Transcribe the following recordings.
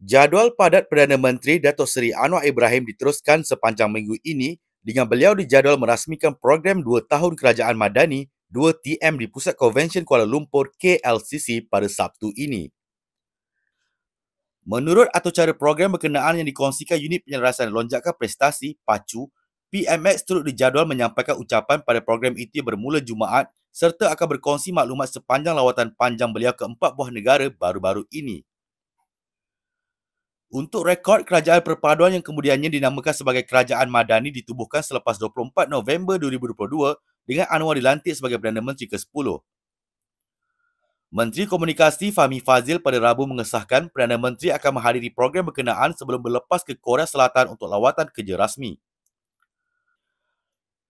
Jadual padat Perdana Menteri Dato' Seri Anwar Ibrahim diteruskan sepanjang minggu ini dengan beliau dijadual merasmikan program 2 tahun Kerajaan Madani 2TM di Pusat Konvensyen Kuala Lumpur KLCC pada Sabtu ini. Menurut atau cara program berkenaan yang dikongsikan unit penyelarasan lonjakan prestasi PACU, PMX turut dijadual menyampaikan ucapan pada program itu yang bermula Jumaat serta akan berkongsi maklumat sepanjang lawatan panjang beliau ke empat buah negara baru-baru ini. Untuk rekod, kerajaan perpaduan yang kemudiannya dinamakan sebagai Kerajaan Madani ditubuhkan selepas 24 November 2022 dengan Anwar dilantik sebagai Perdana Menteri ke-10. Menteri Komunikasi Fahmi Fazil pada Rabu mengesahkan Perdana Menteri akan menghadiri program berkenaan sebelum berlepas ke Korea Selatan untuk lawatan kerja rasmi.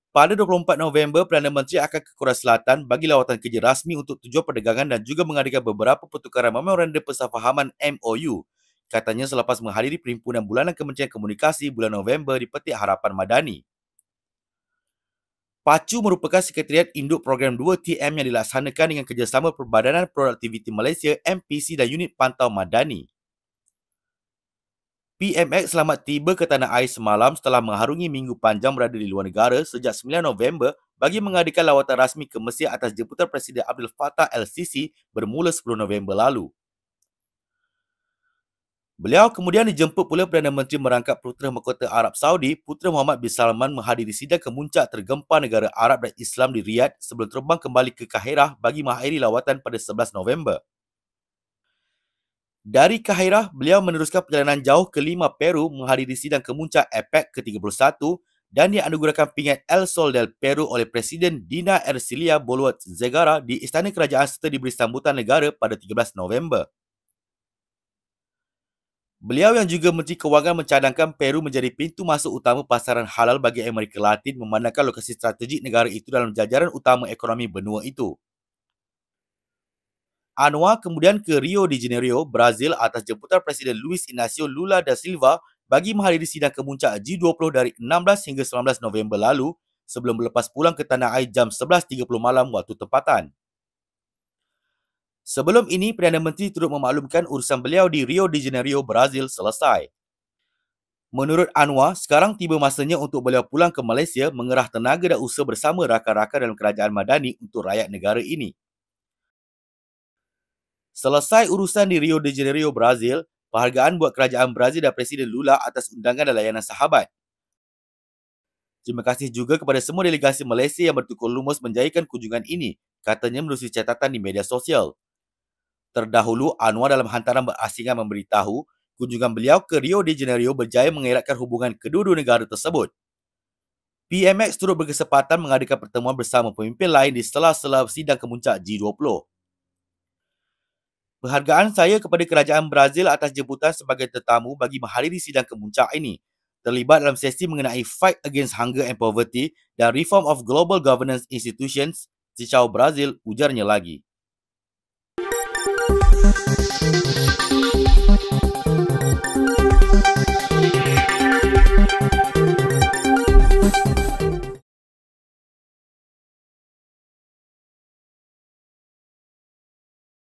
Pada 24 November, Perdana Menteri akan ke Korea Selatan bagi lawatan kerja rasmi untuk tujuan perdagangan dan juga mengadakan beberapa pertukaran memorandum persefahaman MOU katanya selepas menghadiri perhimpunan bulanan Kementerian Komunikasi bulan November di Petik Harapan Madani. Pacu merupakan sekretariat induk program 2TM yang dilaksanakan dengan kerjasama Perbadanan Produktiviti Malaysia MPC dan Unit Pantau Madani. PMX selamat tiba ke tanah air semalam setelah mengharungi minggu panjang berada di luar negara sejak 9 November bagi mengadakan lawatan rasmi ke Mesir atas jemputan Presiden Abdul Fattah LCC bermula 10 November lalu. Beliau kemudian dijemput pula Perdana Menteri merangkap Putera Mahkota Arab Saudi, Putera Muhammad bin Salman menghadiri sidang kemuncak tergempar negara Arab dan Islam di Riyadh sebelum terbang kembali ke Kaherah bagi mengakhiri lawatan pada 11 November. Dari Kaherah, beliau meneruskan perjalanan jauh ke lima Peru menghadiri sidang kemuncak APEC ke-31 dan dianugerahkan pingat El Sol del Peru oleh Presiden Dina Ercilia Boluat Zegara di Istana Kerajaan serta diberi sambutan negara pada 13 November. Beliau yang juga Menteri Kewangan mencadangkan Peru menjadi pintu masuk utama pasaran halal bagi Amerika Latin memandangkan lokasi strategik negara itu dalam jajaran utama ekonomi benua itu. Anwar kemudian ke Rio de Janeiro, Brazil atas jemputan Presiden Luis Inácio Lula da Silva bagi menghadiri sidang kemuncak G20 dari 16 hingga 19 November lalu sebelum berlepas pulang ke tanah air jam 11.30 malam waktu tempatan. Sebelum ini, Perdana Menteri turut memaklumkan urusan beliau di Rio de Janeiro, Brazil selesai. Menurut Anwar, sekarang tiba masanya untuk beliau pulang ke Malaysia mengerah tenaga dan usaha bersama rakan-rakan dalam kerajaan Madani untuk rakyat negara ini. Selesai urusan di Rio de Janeiro, Brazil, penghargaan buat kerajaan Brazil dan Presiden Lula atas undangan dan layanan sahabat. Terima kasih juga kepada semua delegasi Malaysia yang bertukar lumus menjayakan kunjungan ini, katanya melalui catatan di media sosial terdahulu Anwar dalam hantaran berasingan memberitahu kunjungan beliau ke Rio de Janeiro berjaya mengeratkan hubungan kedua-dua negara tersebut. PMX turut berkesempatan mengadakan pertemuan bersama pemimpin lain di sela-sela sidang kemuncak G20. "Perhargaan saya kepada kerajaan Brazil atas jemputan sebagai tetamu bagi menghadiri sidang kemuncak ini terlibat dalam sesi mengenai Fight Against Hunger and Poverty dan Reform of Global Governance Institutions secara Brazil ujarnya lagi.